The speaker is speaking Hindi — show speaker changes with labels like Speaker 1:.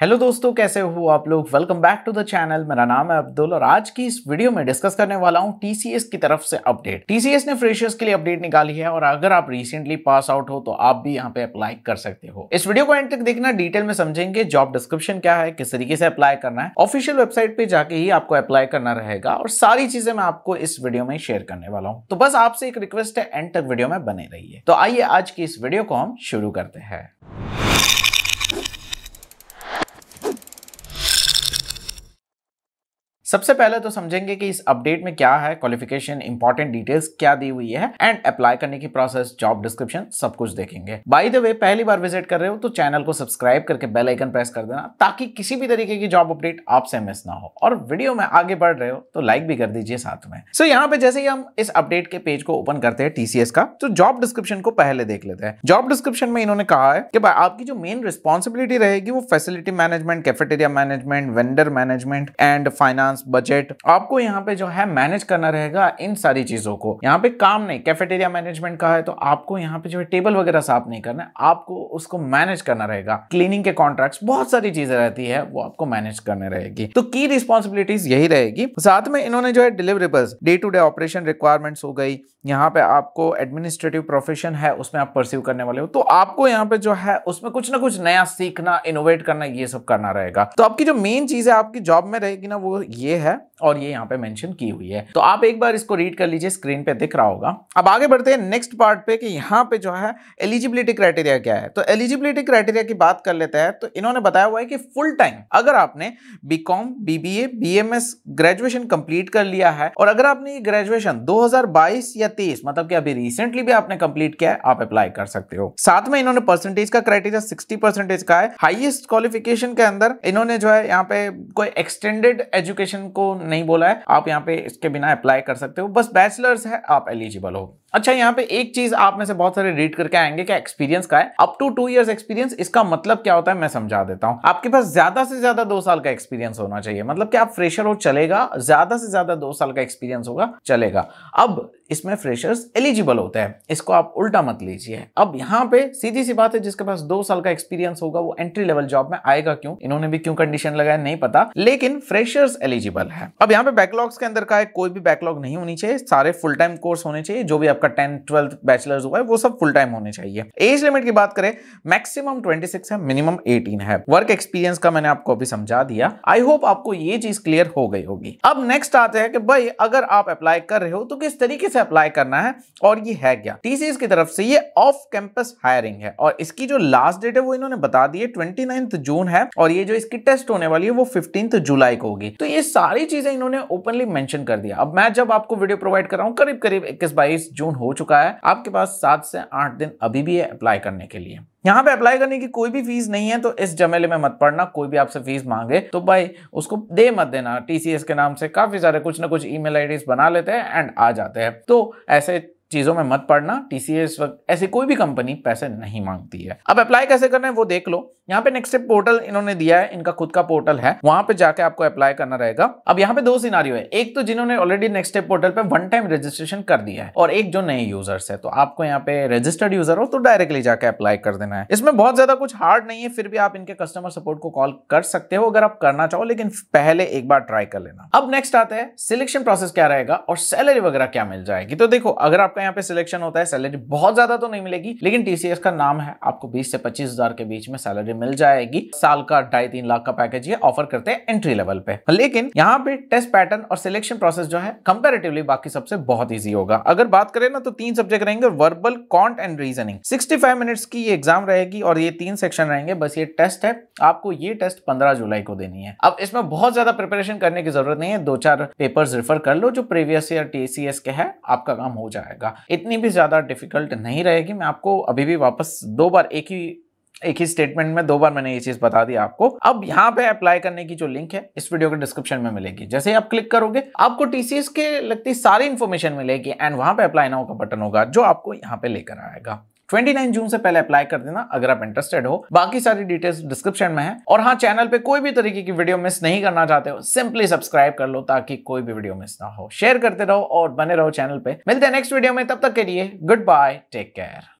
Speaker 1: हेलो दोस्तों कैसे हो आप लोग welcome back to the channel मेरा नाम है अब्दुल और आज की इस वीडियो में डिस्कस करने वाला हूं टीसीएस की तरफ से अपडेट टीसीएस ने फ्रेशर्स के लिए अपडेट निकाली है और अगर आप रिसेंटली पास आउट हो तो आप भी यहां पे अप्लाई कर सकते हो इस वीडियो को एंड तक देखना डिटेल में समझेंगे जॉब डिस्क्रिप्शन क्या है किस तरीके से अप्लाई करना है ऑफिशियल वेबसाइट पे जाके ही आपको अप्लाई करना रहेगा और सारी चीजें मैं आपको इस वीडियो में शेयर करने वाला हूँ तो बस आपसे एक रिक्वेस्ट है एंड तक वीडियो में बने रही तो आइए आज की इस वीडियो को हम शुरू करते हैं सबसे पहले तो समझेंगे कि इस अपडेट में क्या है क्वालिफिकेशन इंपॉर्टेंट डिटेल्स क्या दी हुई है एंड अप्लाई करने की प्रोसेस जॉब डिस्क्रिप्शन सब कुछ देखेंगे बाई द वे पहली बार विजिट कर रहे हो तो चैनल को सब्सक्राइब करके बेल आइकन प्रेस कर देना ताकि किसी भी तरीके की जॉब अपडेट आपसे मिस ना हो और वीडियो में आगे बढ़ रहे हो तो लाइक भी कर दीजिए साथ में सो so, यहाँ पे जैसे ही हम इस अपडेट के पेज को ओपन करते हैं टीसीएस का तो जॉब डिस्क्रिप्शन को पहले देख लेते हैं जॉब डिस्क्रिप्शन में इन्होंने कहा है कि आपकी जो मेन रिस्पॉन्सिबिलिटी रहेगी वो facility management cafeteria management vendor management and finance finance budget आपको यहाँ पे जो है मैनेज करना रहेगा इन सारी चीजों को यहाँ पे काम नहीं कैफेटेरिया मैनेजमेंट का है तो आपको यहाँ पे जो है टेबल वगैरह साफ नहीं करना है आपको उसको मैनेज करना रहेगा क्लीनिंग के कॉन्ट्रैक्ट बहुत सारी चीजें रहती है वो आपको मैनेज करने रहेगी तो की रिस्पॉन्सिबिलिटीज यही रहेगी साथ में इन्होंने जो है deliverables day to day operation requirements हो गई यहाँ पे आपको एडमिनिस्ट्रेटिव प्रोफेशन है उसमें आप परस्यू करने वाले हो तो आपको यहाँ पे जो है उसमें कुछ ना कुछ नया सीखना इनोवेट करना ये सब करना रहेगा तो आपकी जो मेन चीज है आपकी जॉब में रहेगी ना वो ये ये है और ये यहाँ पे मेंशन की हुई है तो आप एक बार इसको रीड कर लीजिए स्क्रीन पे दिख रहा होगा अब आगे बढ़ते हैं नेक्स्ट पार्ट पे कि यहाँ पे जो है एलिजिबिलिटी क्राइटेरिया क्या है तो एलिजिबिलिटी क्राइटेरिया की बात कर लेते हैं तो इन्होंने बताया हुआ है कि फुल टाइम अगर आपने B B Com BBA BMS graduation complete कर लिया है और अगर आपने ये ग्रेजुएशन दो या तेईस मतलब कि अभी रिसेंटली भी आपने कंप्लीट किया है आप अप्लाई कर सकते हो साथ में इन्होंने परसेंटेज का क्राइटेरिया सिक्सटी का है हाइएस्ट क्वालिफिकेशन के अंदर इन्होंने जो है यहाँ पे कोई एक्सटेंडेड एजुकेशन को नहीं बोला है आप यहाँ पे इसके बिना अप्लाई कर सकते हो बस बैचलर्स है आप एलिजिबल हो अच्छा यहाँ पे एक चीज आप में से बहुत सारे रीड करके आएंगे कि एक्सपीरियंस का है up to two years experience इसका मतलब क्या होता है मैं समझा देता हूँ आपके पास ज्यादा से ज्यादा दो साल का एक्सपीरियंस होना चाहिए मतलब कि आप फ्रेशर हो चलेगा ज्यादा से ज्यादा दो साल का एक्सपीरियंस होगा चलेगा अब इसमें फ्रेशर्स एलिजिबल होते हैं इसको आप उल्टा मत लीजिए अब यहाँ पे सीधी सी बात है जिसके पास दो साल का एक्सपीरियंस होगा वो एंट्री लेवल जॉब में आएगा क्यों इन्होंने भी क्यों कंडीशन लगाया नहीं पता लेकिन फ्रेशर्स एलिजिबल है अब यहाँ पे बैकलॉग्स के अंदर का है कोई भी बैकलॉग नहीं होनी चाहिए सारे फुल टाइम कोर्स होने चाहिए जो भी आपका आपका टेंथ ट्वेल्थ बैचलर्स हुआ है वो सब फुल टाइम होने चाहिए एज लिमिट की बात करें मैक्सिमम 26 है मिनिमम 18 है वर्क एक्सपीरियंस का मैंने आपको अभी समझा दिया आई होप आपको ये चीज क्लियर हो गई होगी अब नेक्स्ट आते हैं कि भाई अगर आप अप्लाई कर रहे हो तो किस तरीके से अप्लाई करना है और ये है क्या टीसीएस की तरफ से ये ऑफ कैंपस हायरिंग है और इसकी जो लास्ट डेट है वो इन्होंने बता दी है ट्वेंटी जून है और ये जो इसकी टेस्ट होने वाली है वो फिफ्टींथ जुलाई को होगी तो ये सारी चीजें इन्होंने ओपनली मैंशन कर दिया अब मैं जब आपको वीडियो प्रोवाइड कर रहा हूँ करीब करीब इक्कीस बाईस जून हो चुका है आपके पास सात से आठ दिन अभी भी है अप्लाई करने के लिए यहाँ पे अप्लाई करने की कोई भी फीस नहीं है तो इस जमेले में मत पड़ना कोई भी आपसे फीस मांगे तो भाई उसको दे मत देना टीसीएस के नाम से काफी सारे कुछ ना कुछ ईमेल आईडीज बना लेते हैं एंड आ जाते हैं तो ऐसे चीज़ों में मत पड़ना टीसीएस वक्त ऐसी कोई भी कंपनी पैसे नहीं मांगती है अब अप्लाई कैसे करना है वो देख लो यहाँ पे नेक्स्ट पोर्टल इन्होंने दिया है इनका खुद का पोर्टल है वहां पे जाके आपको अप्लाई करना रहेगा अब यहाँ पे दो सिनारियो है एक तो जिन्होंने ऑलरेडी नेक्स्ट स्टेप पोर्टल पे वन टाइम रजिस्ट्रेशन कर दिया है और एक जो नए यूजर्स है तो आपको यहाँ पे रजिस्टर्ड यूजर हो तो डायरेक्टली जाके अप्लाई कर देना है इसमें बहुत ज्यादा कुछ हार्ड नहीं है फिर भी आप इनके कस्टमर सपोर्ट को कॉल कर सकते हो अगर आप करना चाहो लेकिन पहले एक बार ट्राई कर लेना अब नेक्स्ट आता है सिलेक्शन प्रोसेस क्या रहेगा और सैलरी वगैरह क्या मिल जाएगी तो देखो अगर आपका यहाँ पे सिलेक्शन होता है सैलरी बहुत ज्यादा तो नहीं मिलेगी लेकिन टीसीएस का नाम है आपको बीस से पच्चीस के बीच में सैलरी मिल जाएगी साल का ढाई तीन लाख का पैकेज ये ऑफर करते हैं एंट्री लेवल पे लेकिन यहाँ पे टेस्ट पैटर्न और सिलेक्शन प्रोसेस जो है कंपेरेटिवली बाकी सबसे बहुत ईजी होगा अगर बात करें ना तो तीन सब्जेक्ट रहेंगे verbal quant and reasoning 65 minutes की एग्जाम रहेगी और ये तीन सेक्शन रहेंगे बस ये टेस्ट है आपको ये टेस्ट पंद्रह जुलाई को देनी है अब इसमें बहुत ज्यादा प्रिपरेशन करने की जरूरत नहीं है दो चार पेपर्स रिफर कर लो जो प्रीवियस ईयर टीसीएस के है आपका काम हो जाएगा का इतनी भी ज़्यादा डिफिकल्ट नहीं रहेगी मैं आपको अभी भी वापस दो बार एक ही एक ही स्टेटमेंट में दो बार मैंने ये चीज बता दी आपको अब यहाँ पे अप्लाई करने की जो लिंक है इस वीडियो के डिस्क्रिप्शन में मिलेगी जैसे ही आप क्लिक करोगे आपको टीसीएस के लगती सारी इन्फॉर्मेशन मिलेगी एंड वहां पे अप्लाई नाउ का बटन होगा जो आपको यहाँ पे लेकर आएगा 29 जून से पहले अप्लाई कर देना अगर आप इंटरेस्टेड हो बाकी सारी डिटेल्स डिस्क्रिप्शन में है और हाँ चैनल पे कोई भी तरीके की वीडियो मिस नहीं करना चाहते हो सिंपली सब्सक्राइब कर लो ताकि कोई भी वीडियो मिस ना हो शेयर करते रहो और बने रहो चैनल पे मिलते हैं नेक्स्ट वीडियो में तब तक के लिए गुड बाय टेक केयर